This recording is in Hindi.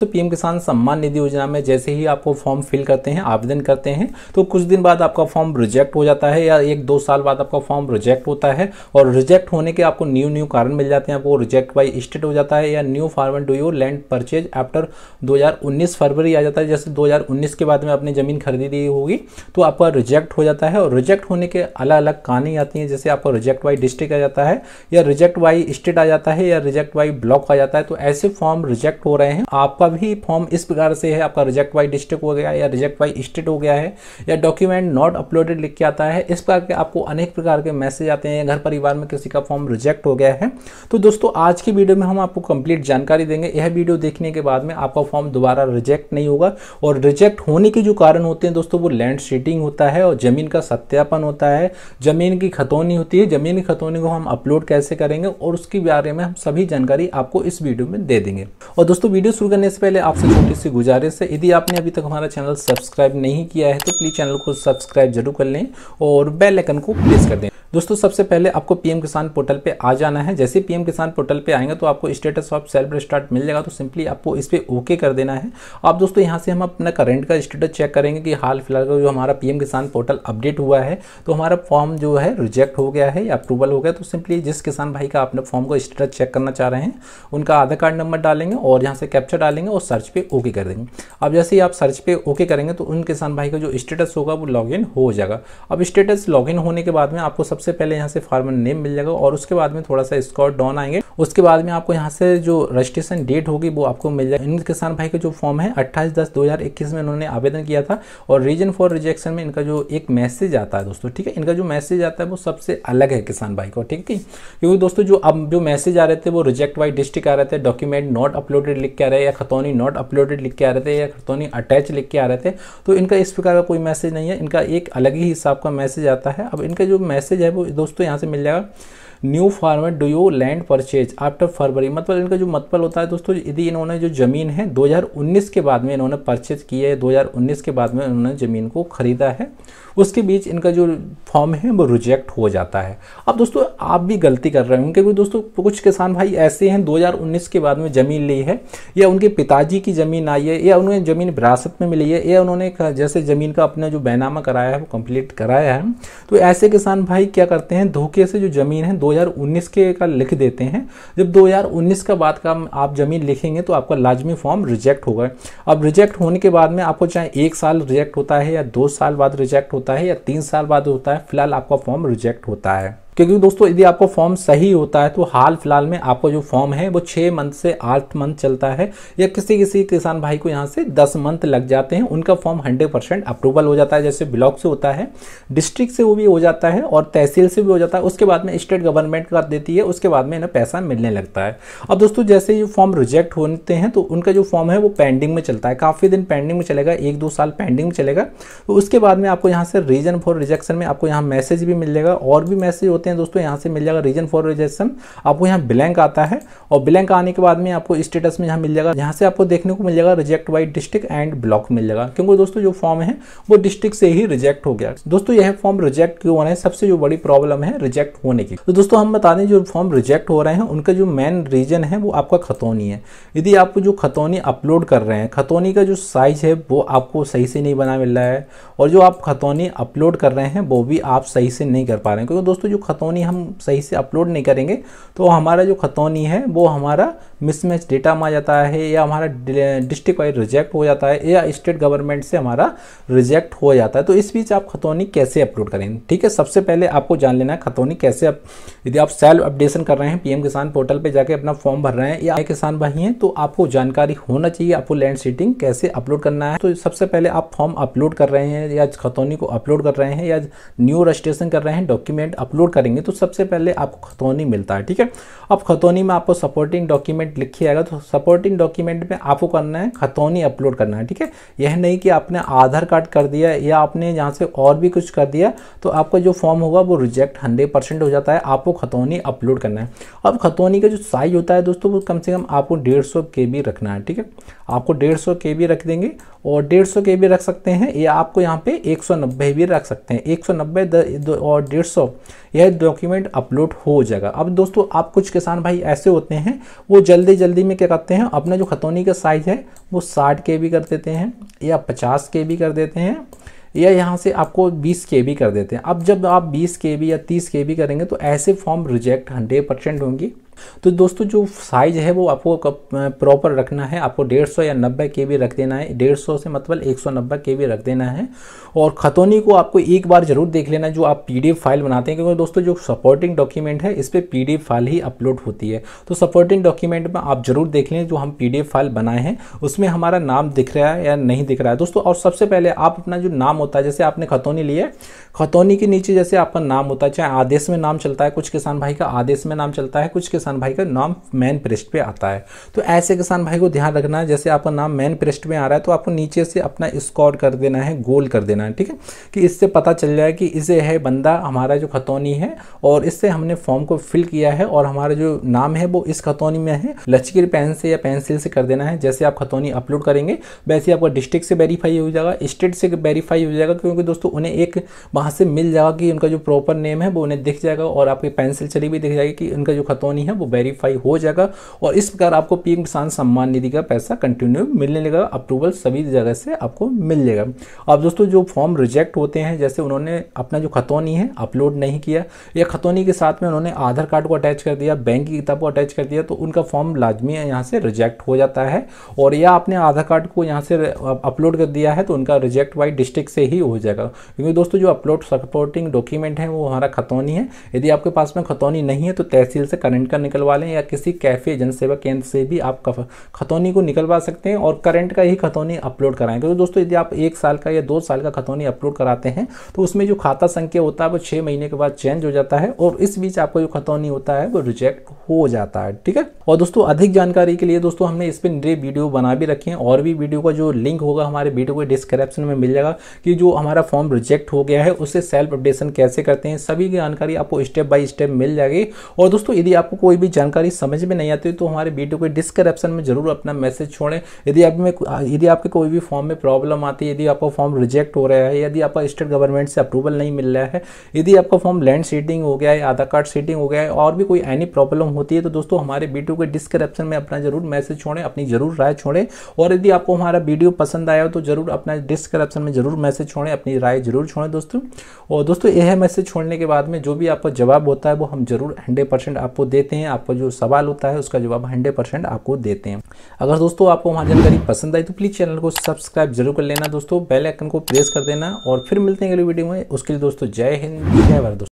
तो पीएम किसान सम्मान निधि योजना में जैसे ही आपको फॉर्म फिल करते हैं आवेदन करते हैं तो कुछ दिन बाद आपका फॉर्म रिजेक्ट हो जाता है या एक दो साल बाद आपका फॉर्म रिजेक्ट होता है और रिजेक्ट होने के आपको न्यू न्यू कारण मिल जाते हैं आपको रिजेक्ट बाई स्टेट हो जाता है या new farmer do you land purchase after दो फरवरी आ जाता है जैसे दो के बाद में आपने ज़मीन खरीदी होगी तो आपका रिजेक्ट हो जाता है और रिजेक्ट होने के अलग अलग कहानी आती हैं जैसे आपका रिजेक्ट बाई डिस्ट्रिक्ट आ जाता है या रिजेक्ट बाई स्टेट आ जाता है या रिजेक्ट बाई ब्लॉक आ जाता है तो ऐसे फॉर्म रिजेक्ट हो रहे हैं आपका आपका भी फॉर्म इस प्रकार से है आपका रिजेक्ट बाई डिस्ट्रिक्ट हो गया या रिजेक्ट बाई स्टेट हो गया है या डॉक्यूमेंट नॉट अपलोडेड लिख के आता है इस प्रकार के आपको अनेक प्रकार के मैसेज आते हैं घर परिवार में किसी का फॉर्म रिजेक्ट हो गया है तो दोस्तों आज की वीडियो में हम आपको कंप्लीट जानकारी देंगे यह वीडियो देखने के बाद में आपका फॉर्म दोबारा रिजेक्ट नहीं होगा और रिजेक्ट होने के जो कारण होते हैं दोस्तों वो लैंड सीटिंग होता है और ज़मीन का सत्यापन होता है ज़मीन की खतौनी होती है ज़मीन की खतौनी को हम अपलोड कैसे करेंगे और उसके बारे में हम सभी जानकारी आपको इस वीडियो में दे देंगे और दोस्तों वीडियो शुरू करने से पहले आपसे छोटी सी गुजारिश है यदि आपने अभी तक हमारा चैनल सब्सक्राइब नहीं किया है तो प्लीज़ चैनल को सब्सक्राइब जरूर कर लें और बेल आइकन को प्रेस कर दें दोस्तों सबसे पहले आपको पीएम किसान पोर्टल पे आ जाना है जैसे पीएम किसान पोर्टल पे आएंगे तो आपको स्टेटस ऑफ सेल्फ स्टार्ट मिल जाएगा तो सिंपली आपको इस पर ओके कर देना है अब दोस्तों यहाँ से हम अपना करेंट का स्टेटस चेक करेंगे कि हाल फिलहाल का जो हमारा पीएम किसान पोर्टल अपडेट हुआ है तो हमारा फॉर्म जो है रिजेक्ट हो गया है या अप्रूवल हो गया तो सिंपली जिस किसान भाई का अपने फॉर्म को स्टेटस चेक करना चाह रहे हैं उनका आधार कार्ड नंबर डालेंगे और यहाँ से कैप्चर डालेंगे और सर्च पे ओके कर देंगे अब जैसे ही आप सर्च पे ओके करेंगे तो उन किसान भाई का जो स्टेटस होगा वो लॉग हो जाएगा अब स्टेटस लॉग होने के बाद में आपको सब सबसे पहले यहाँ से फार्मर नेम मिल जाएगा और उसके बाद में थोड़ा सा स्कॉट डॉन आएंगे उसके बाद में आपको यहाँ से जो रजिस्ट्रेशन डेट होगी वो आपको मिल जाएगा इन किसान भाई का जो फॉर्म है अट्ठाईस दस दो में इन्होंने आवेदन किया था और रीजन फॉर रिजेक्शन में इनका जो एक मैसेज आता है दोस्तों ठीक है इनका जो मैसेज आता है वो सबसे अलग है किसान भाई को ठीक है क्योंकि दोस्तों जो अब जो मैसेज आ रहे थे वो रिजेक्ट बाई डिस्ट्रिक्ट आ रहे थे डॉक्यूमेंट नॉट अपलोडेड लिख के आ रहे या खतौनी नॉट अपलोडेड लिख के आ रहे थे या खतौनी अटैच लिख के आ रहे थे तो इनका इस प्रकार का कोई मैसेज नहीं है इनका एक अलग ही हिसाब का मैसेज आता है अब इनका जो मैसेज है वो दोस्तों यहाँ से मिल जाएगा new farmer do you land purchase after फरवरी मतलब इनका जो मतपल होता है दोस्तों यदि इन्होंने जो ज़मीन है 2019 के बाद में इन्होंने परचेज की है 2019 के बाद में इन्होंने ज़मीन को ख़रीदा है उसके बीच इनका जो फॉर्म है वो रिजेक्ट हो जाता है अब दोस्तों आप भी गलती कर रहे होंगे क्योंकि दोस्तों कुछ किसान भाई ऐसे हैं 2019 के बाद में ज़मीन ली है या उनके पिताजी की ज़मीन आई है या उन्हें ज़मीन विरासत में मिली है या उन्होंने जैसे ज़मीन का अपना जो बैनामा कराया है वो कंप्लीट कराया है तो ऐसे किसान भाई क्या करते हैं धोखे से जो ज़मीन है दो 2019 के का लिख देते हैं जब 2019 का बाद का आप ज़मीन लिखेंगे तो आपका लाजमी फॉर्म रिजेक्ट होगा अब रिजेक्ट होने के बाद में आपको चाहे एक साल रिजेक्ट होता है या दो साल बाद रिजेक्ट होता है या तीन साल बाद होता है फिलहाल आपका फॉर्म रिजेक्ट होता है क्योंकि दोस्तों यदि आपको फॉर्म सही होता है तो हाल फिलहाल में आपको जो फॉर्म है वो छः मंथ से आठ मंथ चलता है या किसी किसी किसान भाई को यहाँ से दस मंथ लग जाते हैं उनका फॉर्म हंड्रेड परसेंट अप्रूवल हो जाता है जैसे ब्लॉक से होता है डिस्ट्रिक्ट से वो भी हो जाता है और तहसील से भी हो जाता है उसके बाद में स्टेट गवर्नमेंट कर देती है उसके बाद में इन्हें पैसा मिलने लगता है अब दोस्तों जैसे ये फॉर्म रिजेक्ट होते हैं तो उनका जो फॉर्म है वो पेंडिंग में चलता है काफ़ी दिन पेंडिंग में चलेगा एक दो साल पेंडिंग में चलेगा तो उसके बाद में आपको यहाँ से रीजन फॉर रिजेक्शन में आपको यहाँ मैसेज भी मिलेगा और भी मैसेज होते होते हैं दोस्तों यहाँ से मिल जाएगा रीजन फॉर रिजेक्शन आपको यहाँ ब्लैंक आता है और ब्लैंक आने के बाद में आपको स्टेटस में यहाँ मिल जाएगा यहाँ से आपको देखने को मिल जाएगा reject by district and block मिल जाएगा क्योंकि दोस्तों जो फॉर्म है वो डिस्ट्रिक्ट से ही रिजेक्ट हो गया दोस्तों यह फॉर्म रिजेक्ट क्यों होना है सबसे जो बड़ी प्रॉब्लम है रिजेक्ट होने की तो दोस्तों हम बता दें जो फॉर्म रिजेक्ट हो रहे हैं उनका जो मेन रीजन है वो आपका खतौनी है यदि आप जो खतौनी अपलोड कर रहे हैं खतौनी का जो साइज है वो आपको सही से नहीं बना मिल रहा है और जो आप खतौनी अपलोड कर रहे हैं वो भी आप सही से नहीं कर पा रहे हैं क्योंकि दोस्तों जो खतौनी हम सही से अपलोड नहीं करेंगे तो हमारा जो खतौनी है वो हमारा मिसमैच डेटा में आ जाता है या हमारा डिस्ट्रिक्ट वाइज रिजेक्ट हो जाता है या स्टेट गवर्नमेंट से हमारा रिजेक्ट हो जाता है तो इस बीच आप खतौनी कैसे अपलोड करें ठीक है सबसे पहले आपको जान लेना है खतौनी कैसे अप यदि आप सेल्फ अपडेशन कर रहे हैं पीएम किसान पोर्टल पर जाकर अपना फॉर्म भर रहे हैं या किसान भाई हैं तो आपको जानकारी होना चाहिए आपको लैंड सीटिंग कैसे अपलोड करना है तो सबसे पहले आप फॉर्म अपलोड कर रहे हैं या खतौनी को अपलोड कर रहे हैं या न्यू रजिस्ट्रेशन कर रहे हैं डॉक्यूमेंट अपलोड करेंगे तो सबसे पहले आपको खतौनी मिलता है ठीक है अब खतौनी में आपको सपोर्टिंग डॉक्यूमेंट डॉक्यूमेंट लिखी आएगा तो सपोर्टिंग डॉक्यूमेंट में आपको करना है खतौनी अपलोड करना है ठीक है यह नहीं कि आपने आधार कार्ड कर दिया या आपने यहाँ से और भी कुछ कर दिया तो आपका जो फॉर्म होगा वो रिजेक्ट हंड्रेड हो जाता है आपको खतौनी अपलोड करना है अब खतौनी का जो साइज होता है दोस्तों वो कम से कम आपको डेढ़ सौ रखना है ठीक है आपको डेढ़ सौ रख देंगे और डेढ़ सौ के भी रख सकते हैं या आपको यहाँ पे एक सौ नब्बे भी रख सकते हैं एक सौ नब्बे और डेढ़ सौ यह डॉक्यूमेंट अपलोड हो जाएगा अब दोस्तों आप कुछ किसान भाई ऐसे होते हैं वो जल्द जल्दी जल्दी में क्या करते हैं अपने जो खतौनी का साइज़ है वो साठ के भी कर देते हैं या पचास के भी कर देते हैं या यहाँ से आपको 20 के भी कर देते हैं अब जब आप 20 के भी या 30 के भी करेंगे तो ऐसे फॉर्म रिजेक्ट 100 परसेंट होंगी तो दोस्तों जो साइज़ है वो आपको प्रॉपर रखना है आपको 150 या 90 के बी रख देना है 150 से मतलब 190 के भी रख देना है और खतौनी को आपको एक बार ज़रूर देख लेना जो आप पी फाइल बनाते हैं क्योंकि दोस्तों जो सपोर्टिंग डॉक्यूमेंट है इस पर पी फाइल ही अपलोड होती है तो सपोर्टिंग डॉक्यूमेंट में आप ज़रूर देख लें जो हम पी फाइल बनाए हैं उसमें हमारा नाम दिख रहा है या नहीं दिख रहा है दोस्तों और सबसे पहले आप अपना जो नाम होता है जैसे आपने खतौनी लिया खतौनी के नीचे जैसे आपका नाम होता है चाहे आदेश में नाम चलता है कुछ किसान भाई का आदेश में नाम चलता है कुछ किसान किसान भाई का नाम मैन पृष्ठ पे आता है तो ऐसे किसान भाई को ध्यान रखना है जैसे आपका नाम मैन पृष्ठ में आ रहा है तो आपको नीचे से अपना स्कॉर कर देना है गोल कर देना है ठीक है कि इससे पता चल जाए कि इसे है बंदा हमारा जो खतौनी है और इससे हमने फॉर्म को फिल किया है और हमारा जो नाम है वो इस खतौनी में है लचकीर पेन से या पेंसिल से कर देना है जैसे आप खतौनी अपलोड करेंगे वैसे आपका डिस्ट्रिक्ट से वेरीफाई हो जाएगा स्टेट से वेरीफाई हो जाएगा क्योंकि दोस्तों उन्हें एक वहाँ से मिल जाएगा कि उनका जो प्रॉपर नेम है वो उन्हें दिख जाएगा और आपकी पेंसिल चली भी दिख जाएगी कि उनका जो खतौनी है वो वेरीफाई हो जाएगा और इस प्रकार आपको पीएम किसान सम्मान निधि का पैसा कंटिन्यू मिलने लगेगा अप्रूवल सभी जगह से आपको मिल जाएगा अब दोस्तों जो फॉर्म रिजेक्ट होते हैं जैसे उन्होंने अपना जो खतौनी है अपलोड नहीं किया या खतौनी के साथ में उन्होंने आधार कार्ड को अटैच कर दिया बैंक की किताब को अटैच कर दिया तो उनका फॉर्म लाजमी यहाँ से रिजेक्ट हो जाता है और या आपने आधार कार्ड को यहाँ से अपलोड कर दिया है तो उनका रिजेक्ट वाई डिस्ट्रिक्ट से ही हो जाएगा क्योंकि दोस्तों जो अपलोड सपोर्टिंग डॉक्यूमेंट है वो हमारा खतौनी है यदि आपके पास में खतौनी नहीं है तो तहसील से करंट का निकलवा लें या किसी कैफ़े जनसेवा केंद्र से भी आप खतौनी को निकलवा सकते हैं और करंट का ही खतौनी अपलोड कराएं क्योंकि तो दोस्तों यदि आप एक साल का या दो साल का खतौनी अपलोड कराते हैं तो उसमें जो खाता संख्या होता है वो छः महीने के बाद चेंज हो जाता है और इस बीच आपका जो खतौनी होता है वो रिजेक्ट हो जाता है ठीक है और दोस्तों अधिक जानकारी के लिए दोस्तों हमने इस पर नई वीडियो बना भी रखी है और भी वीडियो का जो लिंक होगा हमारे वीडियो के डिस्क्रिप्शन में मिल जाएगा कि जो हमारा फॉर्म रिजेक्ट हो गया है उसे सेल्फ अपडेशन कैसे करते हैं सभी की जानकारी आपको स्टेप बाय स्टेप मिल जाएगी और दोस्तों यदि आपको कोई कोई भी जानकारी समझ में नहीं आती तो हमारे वीडियो के डिस्क्रिप्शन में जरूर अपना मैसेज छोड़ें यदि आप में यदि आपके कोई भी फॉर्म में प्रॉब्लम आती है यदि आपका फॉर्म रिजेक्ट हो रहा है यदि आपका स्टेट गवर्नमेंट से अप्रूवल नहीं मिल रहा है यदि आपका फॉर्म लैंड सीटिंग हो गया है आधार कार्ड सीटिंग हो गया है और भी कोई एनी प्रॉब्लम होती है तो दोस्तों हमारे वीडियो के डिस्क्रिप्शन में अपना जरूर मैसेज छोड़ें अपनी जरूर राय छोड़ें और यदि आपको हमारा वीडियो पसंद आया हो तो जरूर अपना डिस्क्रिप्शन में जरूर मैसेज छोड़ें अपनी राय जरूर छोड़ें दोस्तों और दोस्तों यह मैसेज छोड़ने के बाद में जो भी आपका जवाब होता है वो हम जरूर हंड्रेड परसेंट आपको देते हैं हैं आपको जो सवाल होता है उसका जवाब हंड्रेड परसेंट आपको देते हैं अगर दोस्तों आपको वहाँ जानकारी पसंद आई तो प्लीज़ चैनल को सब्सक्राइब जरूर कर लेना दोस्तों बेल आइकन को प्रेस कर देना और फिर मिलते हैं अगली वीडियो में उसके लिए दोस्तों जय हिंद जय भारत